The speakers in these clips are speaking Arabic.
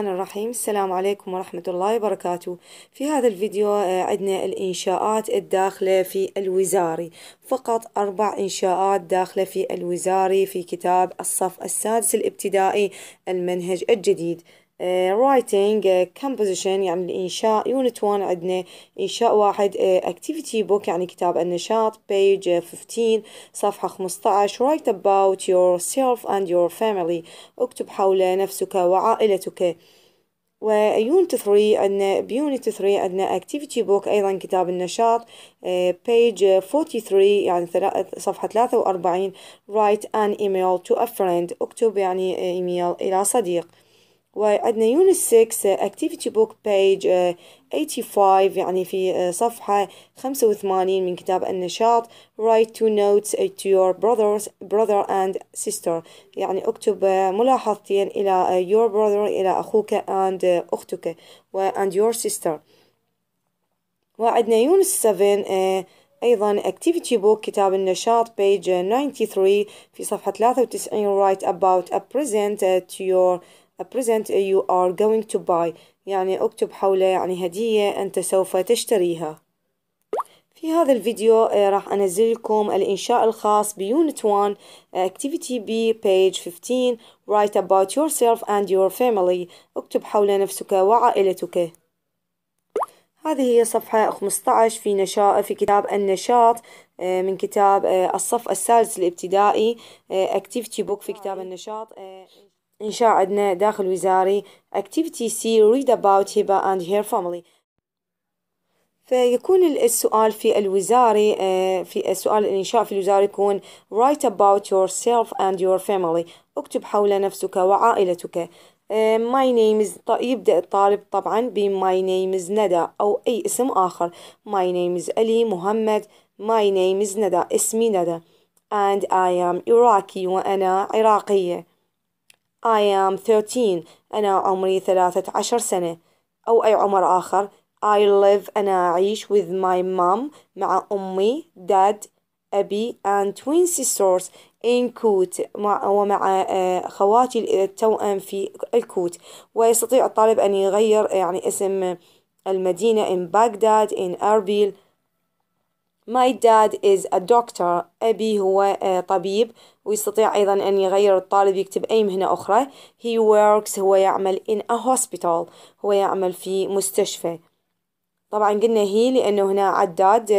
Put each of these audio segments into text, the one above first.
الرحمن الرحيم السلام عليكم ورحمة الله وبركاته في هذا الفيديو آه، عندنا الإنشاءات الداخلة في الوزاري فقط أربع إنشاءات داخلة في الوزاري في كتاب الصف السادس الابتدائي المنهج الجديد آه، writing آه، composition يعني الإنشاء unit 1 عندنا إنشاء واحد آه، activity book يعني كتاب النشاط page 15 صفحة 15 write about yourself and your family اكتب حول نفسك وعائلتك ويونت 3 عندنا بيونت 3 عندنا اكتيفيتي بوك ايضا كتاب النشاط بيج 43 يعني صفحة 43 write an email to a friend اكتب يعني ايميل الى صديق وعندنا يونس 6 اكتيفيتي بوك بيج 85 آه، يعني في آه، صفحة 85 من كتاب النشاط write two notes to your brothers brother and sister يعني اكتب آه، ملاحظتين الى your brother الى اخوك and اختك and your sister وعندنا يونس 7 ايضا اكتيفيتي بوك كتاب النشاط بيج 93 في صفحة 93 write about a present to your a present you are going to buy يعني اكتب حوله يعني هدية أنت سوف تشتريها في هذا الفيديو آه، راح أنزل لكم الإنشاء الخاص بيونت 1 آه، activity B page 15 write about yourself and your family اكتب حول نفسك وعائلتك هذه هي صفحة 15 في نشاء في كتاب النشاط آه، من كتاب الصف الثالث الابتدائي activity book في كتاب النشاط إنشاء عندنا داخل وزاري activity C read about Hiba and her family فيكون السؤال في الوزاري آه، في السؤال الإنشاء في الوزاري يكون write about yourself and your family اكتب حول نفسك وعائلتك آه، my name is يبدأ الطالب طبعا ب my name is ندى أو أي اسم آخر my name is علي محمد my name is ندى اسمي ندى and I am Iraqi وأنا عراقية I am 13 أنا عمري ثلاثة عشر سنة أو أي عمر آخر I live أنا أعيش with my mom مع أمي dad أبي and twin sisters in كوت مع ومع آه، خواتي التوأم في الكوت ويستطيع الطالب أن يغير يعني اسم المدينة in Baghdad in Erbil My dad is a doctor أبي هو آه، طبيب ويستطيع أيضا أن يغير الطالب يكتب أي مهنة أخرى he works هو يعمل in a hospital هو يعمل في مستشفى طبعا قلنا هي لأنه هنا عداد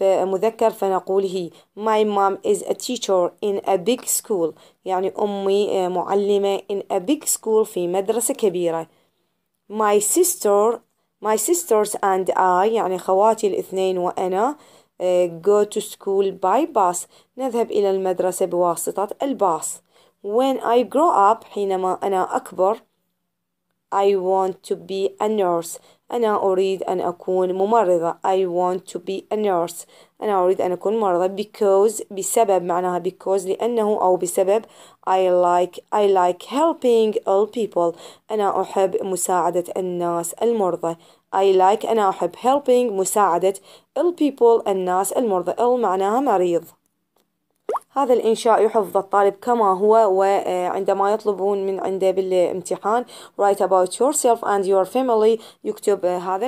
آه، مذكر فنقول هي my mom is a teacher in a big school يعني أمي آه، معلمة in a big school في مدرسة كبيرة my sister my sisters and I يعني خواتي الاثنين وأنا آه، go to school by bus نذهب إلى المدرسة بواسطة الباص when I grow up حينما أنا أكبر I want to be a nurse أنا أريد أن أكون ممرضة I want to be a nurse أنا أريد أن أكون ممرضة because بسبب معناها because لأنه أو بسبب I like I like helping all people أنا أحب مساعدة الناس المرضى I like أنا أحب helping مساعدة all people الناس المرضى all معناها مريض هذا الإنشاء يحفظ الطالب كما هو وعندما يطلبون من عنده بالامتحان write about yourself and your family يكتب هذا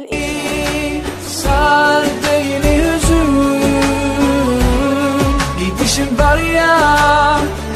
الإنشاء